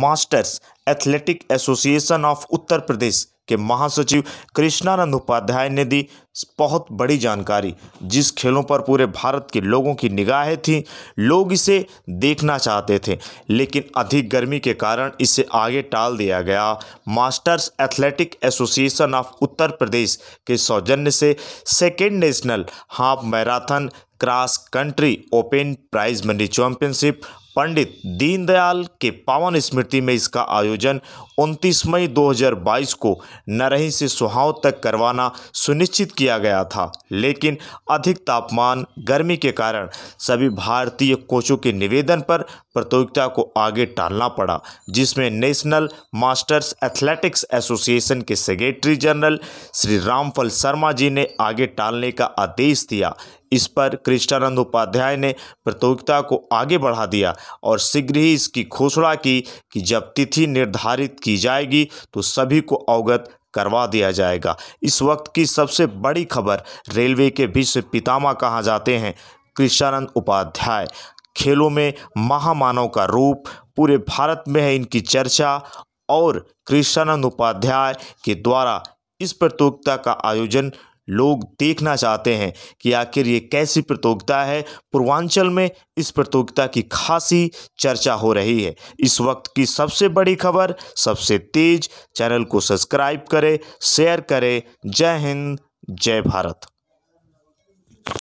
masters athletic association of Uttar Pradesh के महासचिव कृष्णानंद उपाध्याय ने दी बहुत बड़ी जानकारी जिस खेलों पर पूरे भारत के लोगों की निगाहें थीं लोग इसे देखना चाहते थे लेकिन अधिक गर्मी के कारण इसे आगे टाल दिया गया masters athletic association of Uttar Pradesh के सौजन्य से second national half marathon cross country open prize money championship Pandit Deendayal के पावन स्मृति में इसका आयोजन 29 मई 2022 को नरही से सुहाव तक करवाना सुनिश्चित किया गया था लेकिन अधिक तापमान गर्मी के कारण सभी भारतीय कोचों के निवेदन पर प्रतियोगिता को आगे टालना पड़ा जिसमें नेशनल मास्टर्स एथलेटिक्स एसोसिएशन के सेक्रेटरी जनरल श्री रामफल शर्मा जी ने आगे टालने का आदेश दिया इस पर कृष्णानंद उपाध्याय ने प्रतियोगिता को आगे बढ़ा दिया और शीघ्र ही इसकी घोषणा की कि जब तिथि निर्धारित की जाएगी तो सभी को अवगत करवा दिया जाएगा इस वक्त की सबसे बड़ी खबर रेलवे के विश्व पितामा कहा जाते हैं कृष्णानंद उपाध्याय खेलों में महामानव का रूप पूरे भारत में है इनकी चर्चा और कृष्णानंद उपाध्याय के द्वारा इस प्रतियोगिता का आयोजन लोग देखना चाहते हैं कि आखिर ये कैसी प्रतियोगिता है पूर्वांचल में इस प्रतियोगिता की खासी चर्चा हो रही है इस वक्त की सबसे बड़ी खबर सबसे तेज चैनल को सब्सक्राइब करें शेयर करें जय हिंद जय भारत